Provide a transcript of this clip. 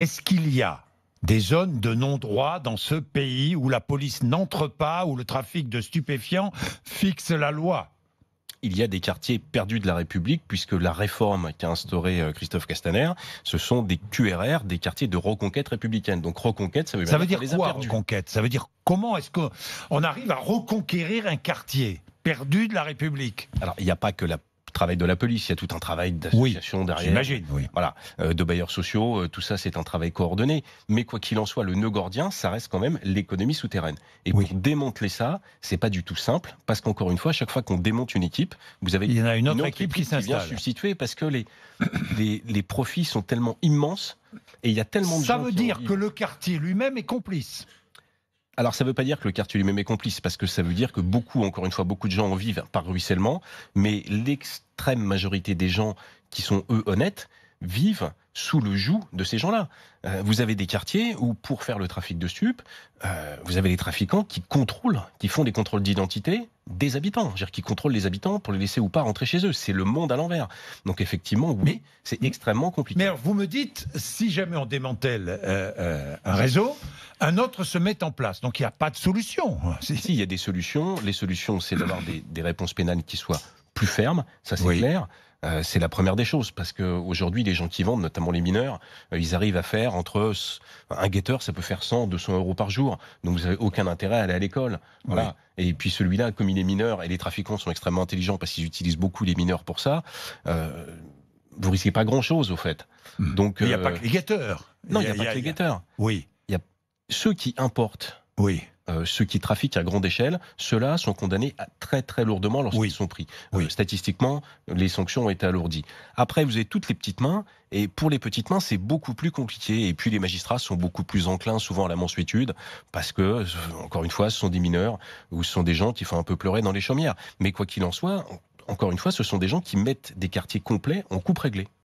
Est-ce qu'il y a des zones de non-droit dans ce pays où la police n'entre pas, où le trafic de stupéfiants fixe la loi il y a des quartiers perdus de la République, puisque la réforme qu'a instaurée euh, Christophe Castaner, ce sont des QRR, des quartiers de reconquête républicaine. Donc reconquête, ça veut, ça veut dire, quoi reconquête Ça veut dire comment est-ce qu'on arrive à reconquérir un quartier perdu de la République Alors, il n'y a pas que la travail de la police, il y a tout un travail d'association derrière. J'imagine, oui. Voilà, euh, de bailleurs sociaux, euh, tout ça, c'est un travail coordonné. Mais quoi qu'il en soit, le nœud gordien, ça reste quand même l'économie souterraine. Et pour démanteler ça, c'est pas du tout simple, parce qu'encore une fois, à chaque fois qu'on démonte une équipe, vous avez il y en a une, autre, équipe, qui, qui vient substituer, parce que les, les, profits sont tellement immenses et il y a tellement de ça gens. Ça veut dire que le quartier lui-même est complice. Alors ça ne veut pas dire que le quartier lui-même est complice, parce que ça veut dire que beaucoup, encore une fois, beaucoup de gens en vivent par ruissellement, mais l'extrême majorité des gens qui sont, eux, honnêtes, vivent sous le joug de ces gens-là. Euh, vous avez des quartiers où, pour faire le trafic de stupes, euh, vous avez des trafiquants qui contrôlent, qui font des contrôles d'identité des habitants, c'est-à-dire qui contrôlent les habitants pour les laisser ou pas rentrer chez eux. C'est le monde à l'envers. Donc effectivement, oui, c'est extrêmement compliqué. Mais vous me dites, si jamais on démantèle euh, un réseau, un autre se met en place. Donc il n'y a pas de solution. Si, il y a des solutions. Les solutions, c'est d'avoir des réponses pénales qui soient ferme, ça c'est clair. Euh, c'est la première des choses, parce qu'aujourd'hui, les gens qui vendent, notamment les mineurs, euh, ils arrivent à faire entre... Un guetteur, ça peut faire 100, 200 euros par jour, donc vous avez aucun intérêt à aller à l'école. Voilà. Et puis celui-là, comme il est mineur, et les trafiquants sont extrêmement intelligents parce qu'ils utilisent beaucoup les mineurs pour ça, euh, vous risquez pas grand-chose, au fait. Hmm. Donc, il n'y a pas que les guetteurs. Non, il n'y a, a pas que les guetteurs. Oui. Il y a ceux qui importent. Oui. Euh, ceux qui trafiquent à grande échelle, ceux-là sont condamnés à très très lourdement lorsqu'ils sont pris. Euh, statistiquement, les sanctions ont été alourdies. Après, vous avez toutes les petites mains, et pour les petites mains, c'est beaucoup plus compliqué. Et puis les magistrats sont beaucoup plus enclins souvent à la mansuétude, parce que, euh, encore une fois, ce sont des mineurs, ou ce sont des gens qui font un peu pleurer dans les chaumières. Mais quoi qu'il en soit, encore une fois, ce sont des gens qui mettent des quartiers complets en coupe réglée.